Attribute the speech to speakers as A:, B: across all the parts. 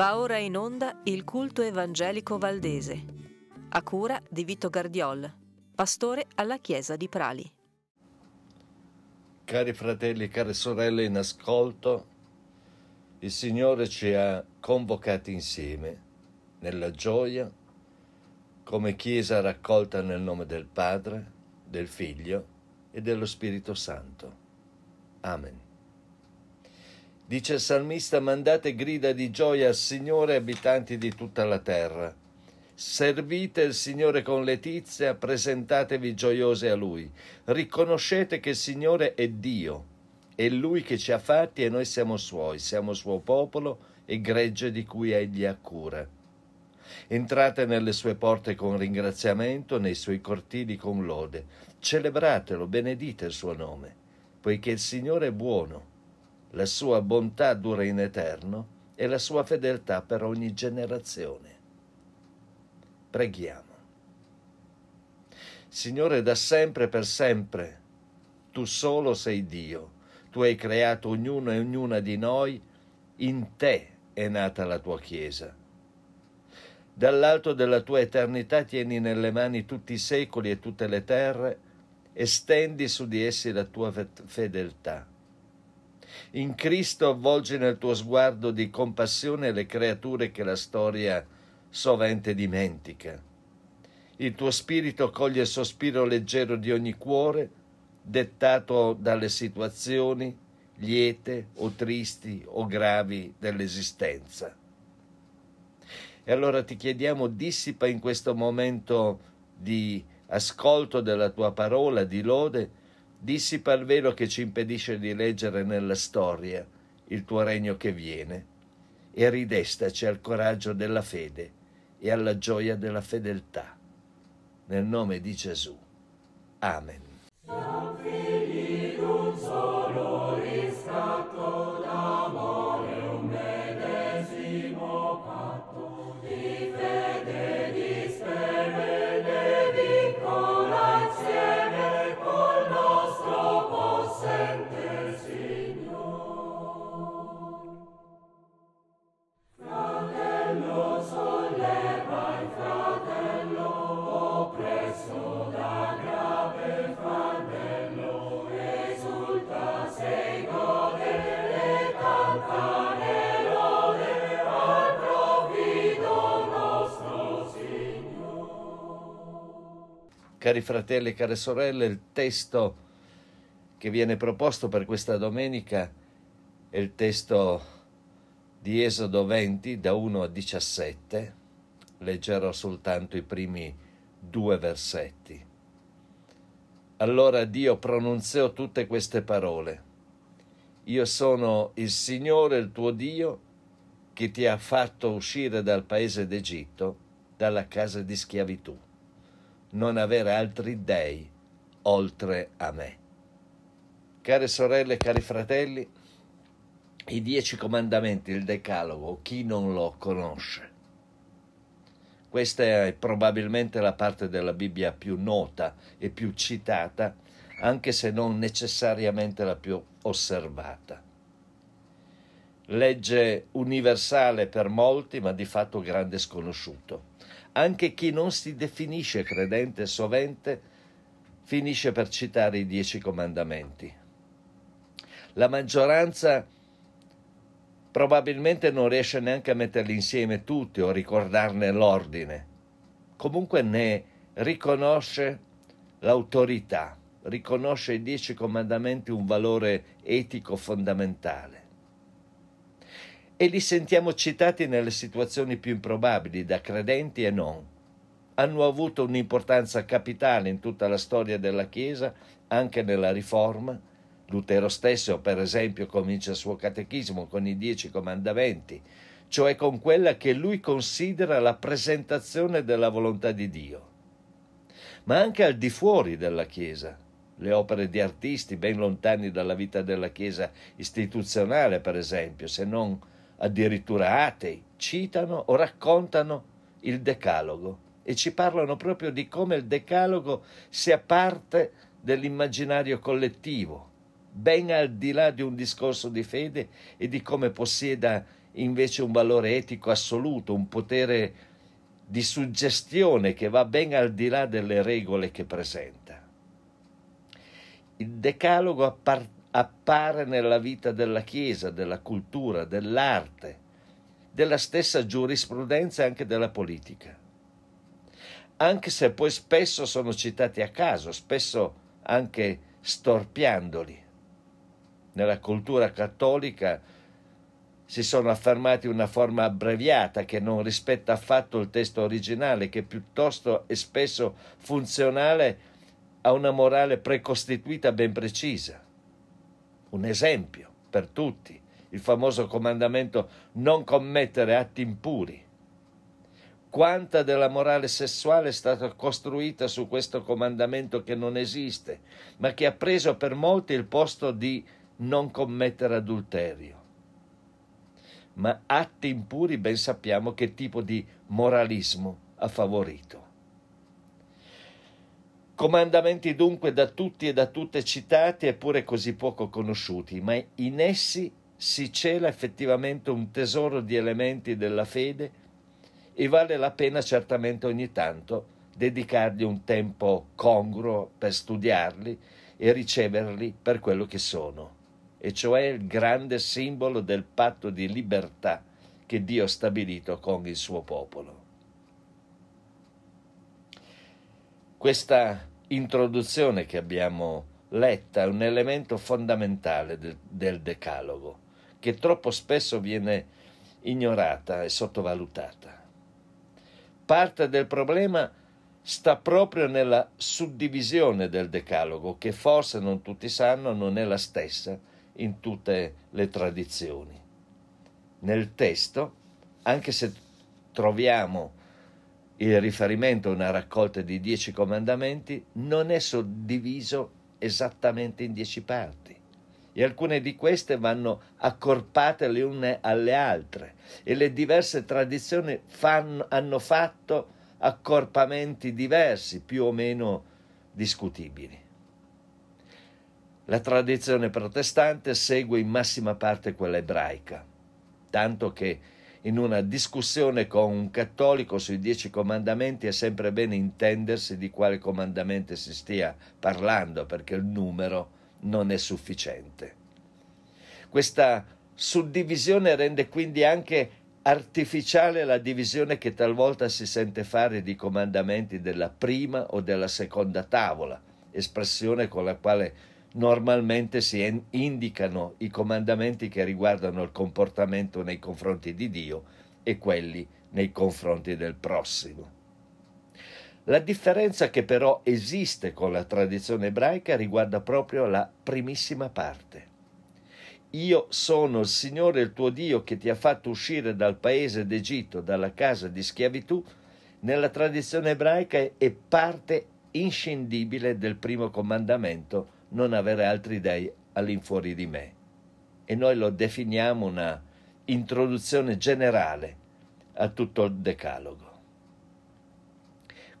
A: Va ora in onda il culto evangelico valdese, a cura di Vito Gardiol, pastore alla chiesa di Prali. Cari fratelli, e care sorelle in ascolto, il Signore ci ha convocati insieme nella gioia come Chiesa raccolta nel nome del Padre, del Figlio e dello Spirito Santo. Amen. Dice il salmista, mandate grida di gioia al Signore, abitanti di tutta la terra. Servite il Signore con letizia, presentatevi gioiosi a Lui. Riconoscete che il Signore è Dio, è Lui che ci ha fatti e noi siamo Suoi, siamo Suo popolo e gregge di cui Egli ha cura. Entrate nelle sue porte con ringraziamento, nei suoi cortili con lode. Celebratelo, benedite il suo nome, poiché il Signore è buono la sua bontà dura in eterno e la sua fedeltà per ogni generazione. Preghiamo. Signore, da sempre e per sempre, tu solo sei Dio, tu hai creato ognuno e ognuna di noi, in te è nata la tua Chiesa. Dall'alto della tua eternità tieni nelle mani tutti i secoli e tutte le terre, estendi su di essi la tua fedeltà in Cristo avvolge nel tuo sguardo di compassione le creature che la storia sovente dimentica. Il tuo spirito coglie il sospiro leggero di ogni cuore, dettato dalle situazioni liete o tristi o gravi dell'esistenza. E allora ti chiediamo, dissipa in questo momento di ascolto della tua parola, di lode, dissipa il velo che ci impedisce di leggere nella storia il tuo regno che viene e ridestaci al coraggio della fede e alla gioia della fedeltà. Nel nome di Gesù. Amen. Cari fratelli e care sorelle, il testo che viene proposto per questa domenica è il testo di Esodo 20 da 1 a 17. Leggerò soltanto i primi due versetti. Allora Dio pronunziò tutte queste parole. Io sono il Signore, il tuo Dio, che ti ha fatto uscire dal paese d'Egitto, dalla casa di schiavitù non avere altri dei oltre a me. Care sorelle, cari fratelli, i dieci comandamenti, il decalogo, chi non lo conosce? Questa è probabilmente la parte della Bibbia più nota e più citata, anche se non necessariamente la più osservata. Legge universale per molti, ma di fatto grande sconosciuto anche chi non si definisce credente sovente finisce per citare i dieci comandamenti. La maggioranza probabilmente non riesce neanche a metterli insieme tutti o ricordarne l'ordine. Comunque ne riconosce l'autorità, riconosce i dieci comandamenti un valore etico fondamentale e li sentiamo citati nelle situazioni più improbabili da credenti e non. Hanno avuto un'importanza capitale in tutta la storia della Chiesa, anche nella Riforma. Lutero stesso, per esempio, comincia il suo catechismo con i dieci comandamenti, cioè con quella che lui considera la presentazione della volontà di Dio. Ma anche al di fuori della Chiesa, le opere di artisti ben lontani dalla vita della Chiesa istituzionale, per esempio, se non addirittura atei, citano o raccontano il Decalogo e ci parlano proprio di come il Decalogo sia parte dell'immaginario collettivo, ben al di là di un discorso di fede e di come possieda invece un valore etico assoluto, un potere di suggestione che va ben al di là delle regole che presenta. Il Decalogo appartiene appare nella vita della Chiesa, della cultura, dell'arte, della stessa giurisprudenza e anche della politica. Anche se poi spesso sono citati a caso, spesso anche storpiandoli. Nella cultura cattolica si sono affermati una forma abbreviata che non rispetta affatto il testo originale, che piuttosto è spesso funzionale a una morale precostituita ben precisa un esempio per tutti, il famoso comandamento non commettere atti impuri. Quanta della morale sessuale è stata costruita su questo comandamento che non esiste, ma che ha preso per molti il posto di non commettere adulterio. Ma atti impuri ben sappiamo che tipo di moralismo ha favorito. Comandamenti dunque da tutti e da tutte citati eppure così poco conosciuti, ma in essi si cela effettivamente un tesoro di elementi della fede e vale la pena certamente ogni tanto dedicargli un tempo congruo per studiarli e riceverli per quello che sono, e cioè il grande simbolo del patto di libertà che Dio ha stabilito con il suo popolo. Questa introduzione che abbiamo letta è un elemento fondamentale del, del decalogo, che troppo spesso viene ignorata e sottovalutata. Parte del problema sta proprio nella suddivisione del decalogo, che forse non tutti sanno non è la stessa in tutte le tradizioni. Nel testo, anche se troviamo il riferimento a una raccolta di dieci comandamenti non è suddiviso esattamente in dieci parti e alcune di queste vanno accorpate le une alle altre e le diverse tradizioni fanno, hanno fatto accorpamenti diversi, più o meno discutibili. La tradizione protestante segue in massima parte quella ebraica, tanto che in una discussione con un cattolico sui dieci comandamenti è sempre bene intendersi di quale comandamento si stia parlando perché il numero non è sufficiente. Questa suddivisione rende quindi anche artificiale la divisione che talvolta si sente fare di comandamenti della prima o della seconda tavola, espressione con la quale normalmente si indicano i comandamenti che riguardano il comportamento nei confronti di Dio e quelli nei confronti del prossimo. La differenza che però esiste con la tradizione ebraica riguarda proprio la primissima parte. Io sono il Signore il tuo Dio che ti ha fatto uscire dal paese d'Egitto, dalla casa di schiavitù, nella tradizione ebraica è parte inscindibile del primo comandamento non avere altri dei all'infuori di me. E noi lo definiamo una introduzione generale a tutto il decalogo.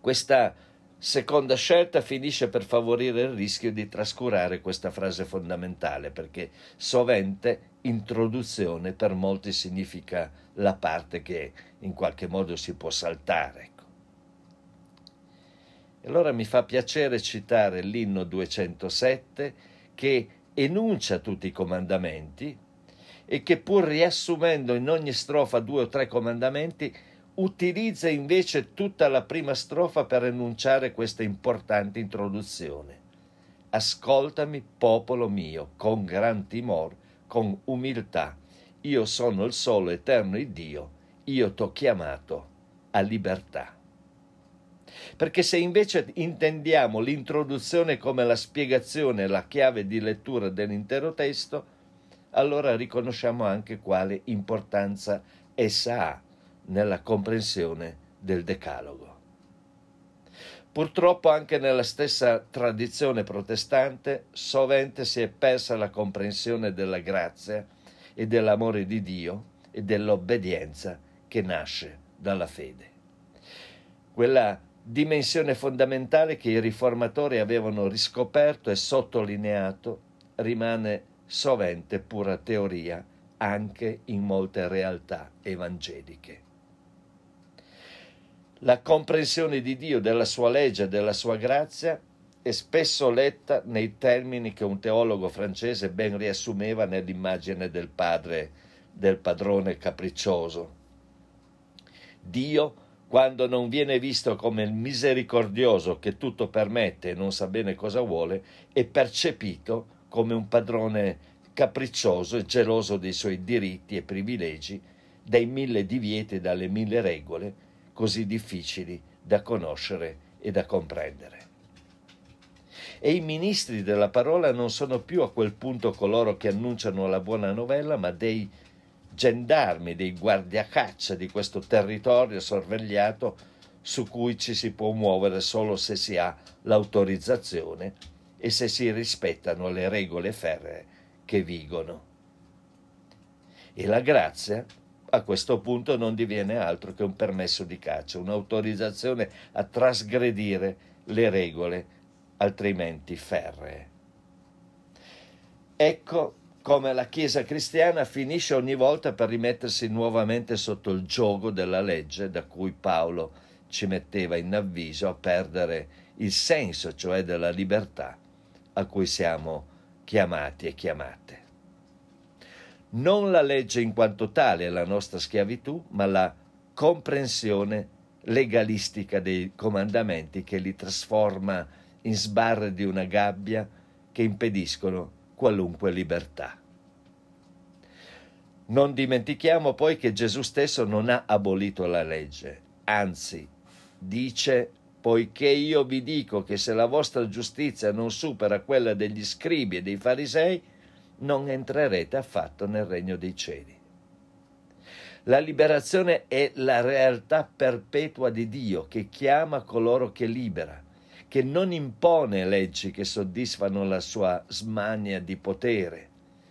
A: Questa seconda scelta finisce per favorire il rischio di trascurare questa frase fondamentale, perché sovente introduzione per molti significa la parte che in qualche modo si può saltare, allora mi fa piacere citare l'inno 207 che enuncia tutti i comandamenti e che pur riassumendo in ogni strofa due o tre comandamenti utilizza invece tutta la prima strofa per enunciare questa importante introduzione. Ascoltami, popolo mio, con gran timor, con umiltà. Io sono il solo eterno Dio, io t'ho chiamato a libertà. Perché se invece intendiamo l'introduzione come la spiegazione, la chiave di lettura dell'intero testo, allora riconosciamo anche quale importanza essa ha nella comprensione del Decalogo. Purtroppo anche nella stessa tradizione protestante sovente si è persa la comprensione della grazia e dell'amore di Dio e dell'obbedienza che nasce dalla fede. Quella dimensione fondamentale che i riformatori avevano riscoperto e sottolineato rimane sovente pura teoria anche in molte realtà evangeliche. La comprensione di Dio, della sua legge e della sua grazia è spesso letta nei termini che un teologo francese ben riassumeva nell'immagine del padre, del padrone capriccioso. Dio quando non viene visto come il misericordioso che tutto permette e non sa bene cosa vuole, è percepito come un padrone capriccioso e geloso dei suoi diritti e privilegi, dai mille divieti e dalle mille regole così difficili da conoscere e da comprendere. E i ministri della parola non sono più a quel punto coloro che annunciano la buona novella, ma dei gendarmi, dei guardiacaccia di questo territorio sorvegliato su cui ci si può muovere solo se si ha l'autorizzazione e se si rispettano le regole ferree che vigono. E la grazia a questo punto non diviene altro che un permesso di caccia, un'autorizzazione a trasgredire le regole altrimenti ferree. Ecco come la Chiesa cristiana finisce ogni volta per rimettersi nuovamente sotto il gioco della legge da cui Paolo ci metteva in avviso a perdere il senso, cioè della libertà a cui siamo chiamati e chiamate. Non la legge in quanto tale è la nostra schiavitù, ma la comprensione legalistica dei comandamenti che li trasforma in sbarre di una gabbia che impediscono qualunque libertà. Non dimentichiamo poi che Gesù stesso non ha abolito la legge, anzi dice poiché io vi dico che se la vostra giustizia non supera quella degli scribi e dei farisei, non entrerete affatto nel regno dei cieli. La liberazione è la realtà perpetua di Dio che chiama coloro che libera, che non impone leggi che soddisfano la sua smania di potere,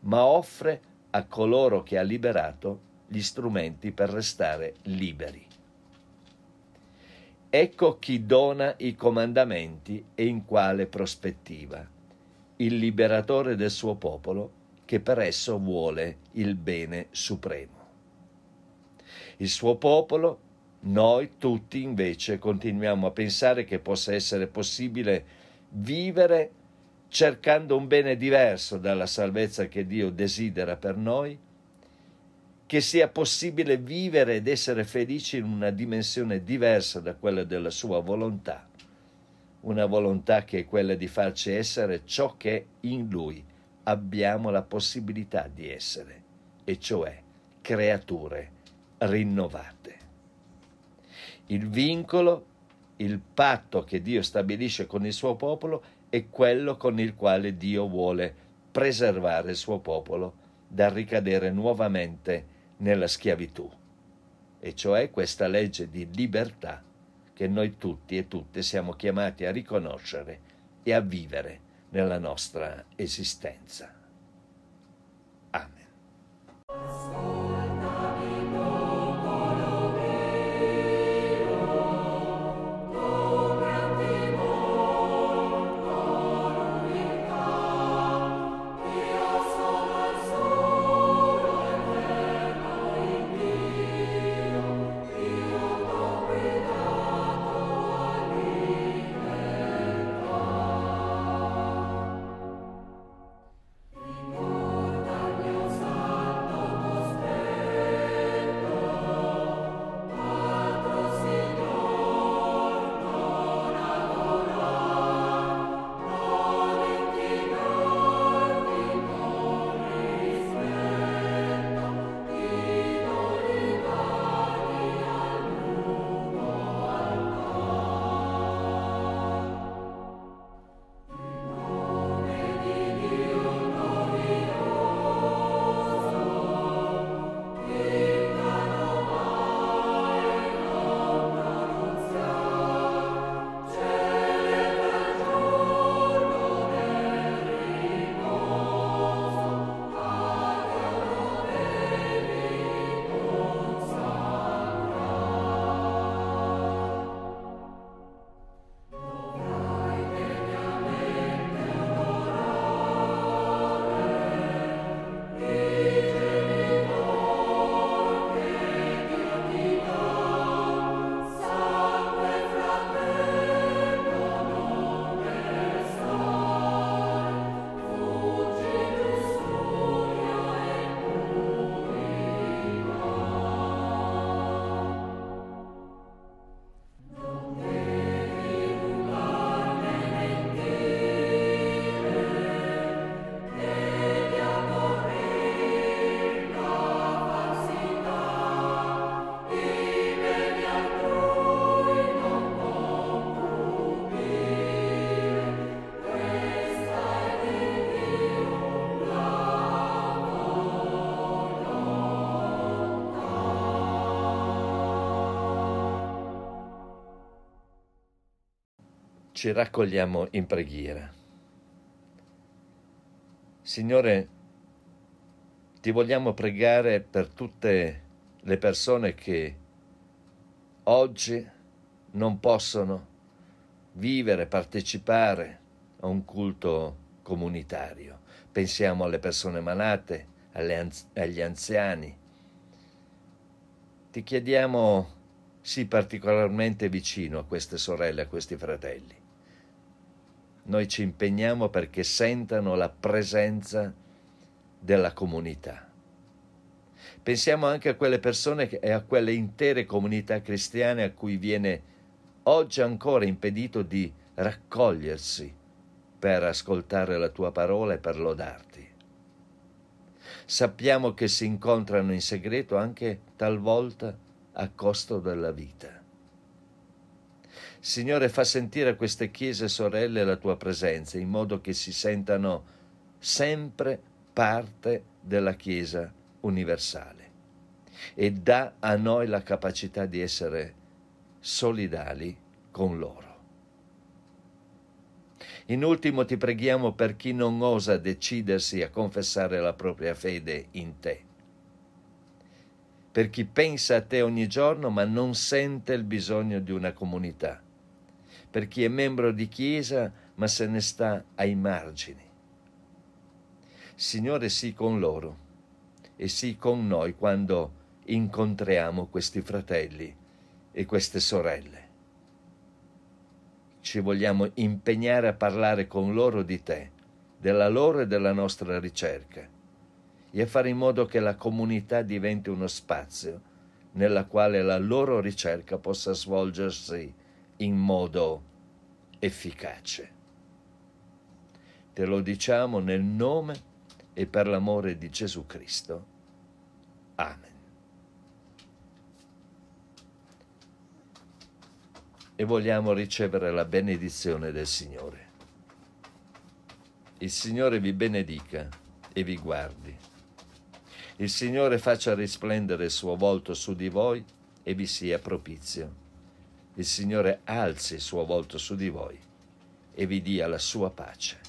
A: ma offre a coloro che ha liberato gli strumenti per restare liberi. Ecco chi dona i comandamenti e in quale prospettiva. Il liberatore del suo popolo che per esso vuole il bene supremo. Il suo popolo, noi tutti invece continuiamo a pensare che possa essere possibile vivere cercando un bene diverso dalla salvezza che Dio desidera per noi, che sia possibile vivere ed essere felici in una dimensione diversa da quella della sua volontà, una volontà che è quella di farci essere ciò che in lui abbiamo la possibilità di essere, e cioè creature rinnovate. Il vincolo, il patto che Dio stabilisce con il suo popolo è è quello con il quale Dio vuole preservare il suo popolo dal ricadere nuovamente nella schiavitù, e cioè questa legge di libertà che noi tutti e tutte siamo chiamati a riconoscere e a vivere nella nostra esistenza. Amen. ci raccogliamo in preghiera. Signore, ti vogliamo pregare per tutte le persone che oggi non possono vivere, partecipare a un culto comunitario. Pensiamo alle persone malate, anz agli anziani. Ti chiediamo sii particolarmente vicino a queste sorelle, a questi fratelli. Noi ci impegniamo perché sentano la presenza della comunità. Pensiamo anche a quelle persone e a quelle intere comunità cristiane a cui viene oggi ancora impedito di raccogliersi per ascoltare la tua parola e per lodarti. Sappiamo che si incontrano in segreto anche talvolta a costo della vita. Signore, fa sentire a queste chiese sorelle la tua presenza, in modo che si sentano sempre parte della Chiesa universale. E dà a noi la capacità di essere solidali con loro. In ultimo ti preghiamo per chi non osa decidersi a confessare la propria fede in te, per chi pensa a te ogni giorno ma non sente il bisogno di una comunità per chi è membro di chiesa ma se ne sta ai margini. Signore sii con loro e sii con noi quando incontriamo questi fratelli e queste sorelle. Ci vogliamo impegnare a parlare con loro di te, della loro e della nostra ricerca e a fare in modo che la comunità diventi uno spazio nella quale la loro ricerca possa svolgersi in modo efficace. Te lo diciamo nel nome e per l'amore di Gesù Cristo. Amen. E vogliamo ricevere la benedizione del Signore. Il Signore vi benedica e vi guardi. Il Signore faccia risplendere il suo volto su di voi e vi sia propizio il Signore alzi il suo volto su di voi e vi dia la sua pace.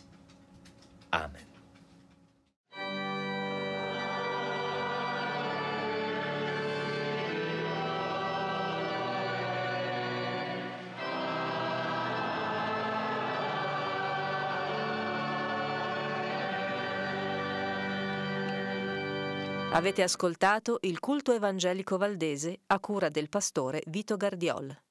A: Amen. Avete ascoltato il culto evangelico valdese a cura del pastore Vito Gardiol.